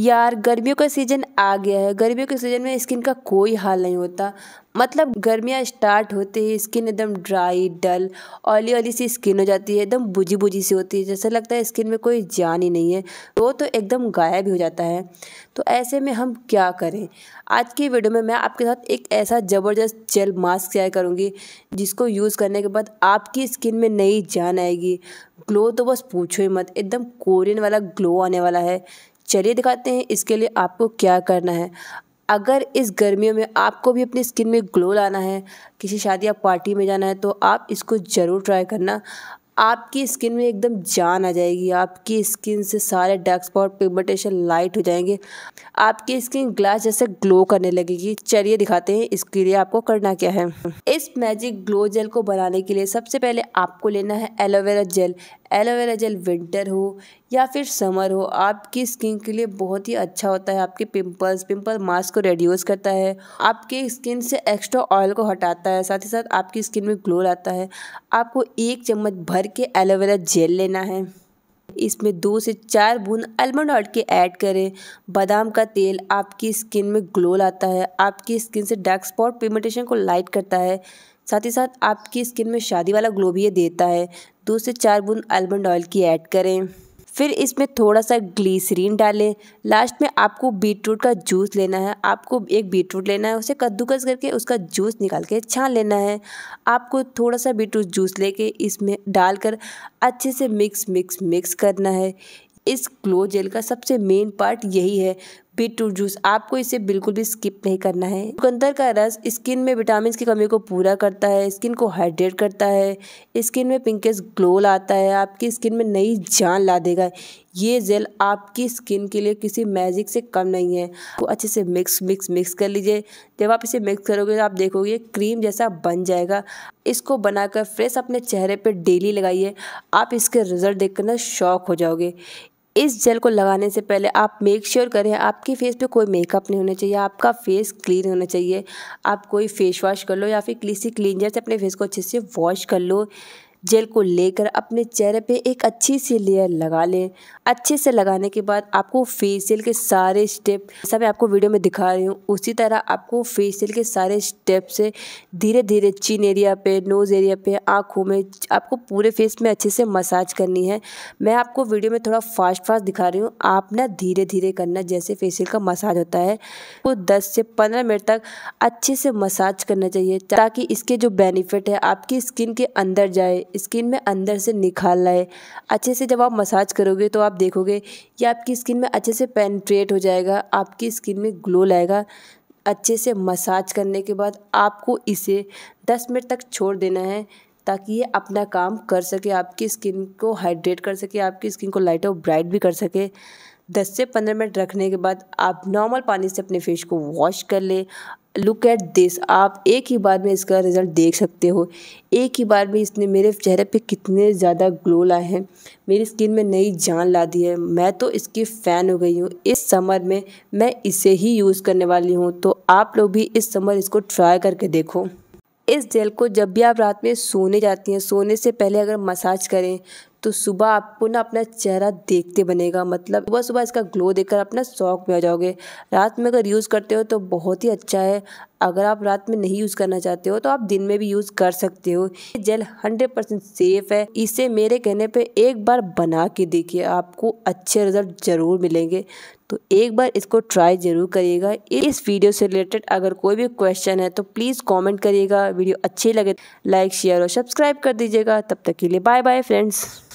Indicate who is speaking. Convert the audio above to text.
Speaker 1: यार गर्मियों का सीज़न आ गया है गर्मियों के सीज़न में स्किन का कोई हाल नहीं होता मतलब गर्मियाँ स्टार्ट होते ही स्किन एकदम ड्राई डल ऑयली ऑयली सी स्किन हो जाती है एकदम बुझी बुझी सी होती है जैसे लगता है स्किन में कोई जान ही नहीं है वो तो एकदम गायब हो जाता है तो ऐसे में हम क्या करें आज की वीडियो में मैं आपके साथ एक ऐसा ज़बरदस्त जेल मास्क शेयर करूँगी जिसको यूज़ करने के बाद आपकी स्किन में नई जान आएगी ग्लो तो बस पूछो ही मत एकदम कोरियन वाला ग्लो आने वाला है चलिए दिखाते हैं इसके लिए आपको क्या करना है अगर इस गर्मियों में आपको भी अपनी स्किन में ग्लो लाना है किसी शादी या पार्टी में जाना है तो आप इसको ज़रूर ट्राई करना आपकी स्किन में एकदम जान आ जाएगी आपकी स्किन से सारे डार्क स्पॉट पिगमेंटेशन लाइट हो जाएंगे आपकी स्किन ग्लास जैसे ग्लो करने लगेगी चलिए दिखाते हैं इसके लिए आपको करना क्या है इस मैजिक ग्लो जेल को बनाने के लिए सबसे पहले आपको लेना है aloe vera gel aloe vera gel winter हो या फिर समर हो आपकी स्किन के लिए बहुत ही अच्छा होता है आपके पिंपल्स पिंपल मास्क को रेड्यूस करता है आपके स्किन से एक्स्ट्रा ऑयल को हटाता है साथ ही साथ आपकी स्किन में ग्लो लाता है आपको एक चम्मच भर के एलोवेरा जेल लेना है इसमें दो से चार बूंद आलमंड ऑयल के ऐड करें बादाम का तेल आपकी स्किन में ग्लो लाता है आपकी स्किन से डार्क स्पॉट पिगमेंटेशन को लाइट करता है साथ ही साथ आपकी स्किन में शादी वाला ग्लो भी ये देता है दो से चार बूंद आलमंड ऑयल की ऐड करें फिर इसमें थोड़ा सा ग्लीसरीन डालें लास्ट में आपको बीटरूट का जूस लेना है आपको एक बीटरूट लेना है उसे कद्दूकस करके उसका जूस निकाल के छान लेना है आपको थोड़ा सा बीटरूट जूस लेके इसमें डालकर अच्छे से मिक्स मिक्स मिक्स करना है इस ग्लो जेल का सबसे मेन पार्ट यही है बीट रूट जूस आपको इसे बिल्कुल भी स्किप नहीं करना है चुकंदर का रस स्किन में विटामिन की कमी को पूरा करता है स्किन को हाइड्रेट करता है स्किन में पिंकेस ग्लो लाता है आपकी स्किन में नई जान ला देगा ये जेल आपकी स्किन के लिए किसी मैजिक से कम नहीं है वो अच्छे से मिक्स मिक्स मिक्स कर लीजिए जब आप इसे मिक्स करोगे तो आप देखोगे क्रीम जैसा बन जाएगा इसको बनाकर फ्रेश अपने चेहरे पर डेली लगाइए आप इसके रिजल्ट देखकर ना शौक हो जाओगे इस जेल को लगाने से पहले आप मेक श्योर करें आपके फेस पे कोई मेकअप नहीं होना चाहिए आपका फेस क्लीन होना चाहिए आप कोई फेस वॉश कर लो या फिर किसी क्लींजर से अपने फेस को अच्छे से वॉश कर लो जेल को लेकर अपने चेहरे पे एक अच्छी सी लेयर लगा लें अच्छे से लगाने के बाद आपको फेशियल के सारे स्टेप मैं आपको वीडियो में दिखा रही हूँ उसी तरह आपको फेसियल के सारे स्टेप से धीरे धीरे चिन एरिया पे नोज़ एरिया पे आँखों में आपको पूरे फेस में अच्छे से मसाज करनी है मैं आपको वीडियो में थोड़ा फास्ट फास्ट दिखा रही हूँ आप ना धीरे धीरे करना जैसे फेसियल का मसाज होता है वो दस से पंद्रह मिनट तक अच्छे से मसाज करना चाहिए ताकि इसके जो बेनिफिट है आपकी स्किन के अंदर जाए स्किन में अंदर से निकालना है अच्छे से जब आप मसाज करोगे तो आप देखोगे ये आपकी स्किन में अच्छे से पेनट्रेट हो जाएगा आपकी स्किन में ग्लो लाएगा अच्छे से मसाज करने के बाद आपको इसे दस मिनट तक छोड़ देना है ताकि ये अपना काम कर सके आपकी स्किन को हाइड्रेट कर सके आपकी स्किन को लाइट और ब्राइट भी कर सके 10 से 15 मिनट रखने के बाद आप नॉर्मल पानी से अपने फेस को वॉश कर ले लुक एट दिस आप एक ही बार में इसका रिज़ल्ट देख सकते हो एक ही बार में इसने मेरे चेहरे पे कितने ज़्यादा ग्लो लाए हैं मेरी स्किन में नई जान ला दी है मैं तो इसकी फ़ैन हो गई हूँ इस समर में मैं इसे ही यूज़ करने वाली हूँ तो आप लोग भी इस समर इसको ट्राई करके देखो इस जेल को जब भी आप रात में सोने जाती हैं सोने से पहले अगर मसाज करें तो सुबह आपको ना अपना चेहरा देखते बनेगा मतलब सुबह सुबह इसका ग्लो देखकर अपना शौक में आ जाओगे रात में अगर यूज़ करते हो तो बहुत ही अच्छा है अगर आप रात में नहीं यूज़ करना चाहते हो तो आप दिन में भी यूज़ कर सकते हो ये जेल 100 परसेंट सेफ है इसे मेरे कहने पे एक बार बना के देखिए आपको अच्छे रिजल्ट ज़रूर मिलेंगे तो एक बार इसको ट्राई ज़रूर करिएगा इस वीडियो से रिलेटेड अगर कोई भी क्वेश्चन है तो प्लीज़ कॉमेंट करिएगा वीडियो अच्छी लगे लाइक तो शेयर और सब्सक्राइब कर दीजिएगा तब तक के लिए बाय बाय फ्रेंड्स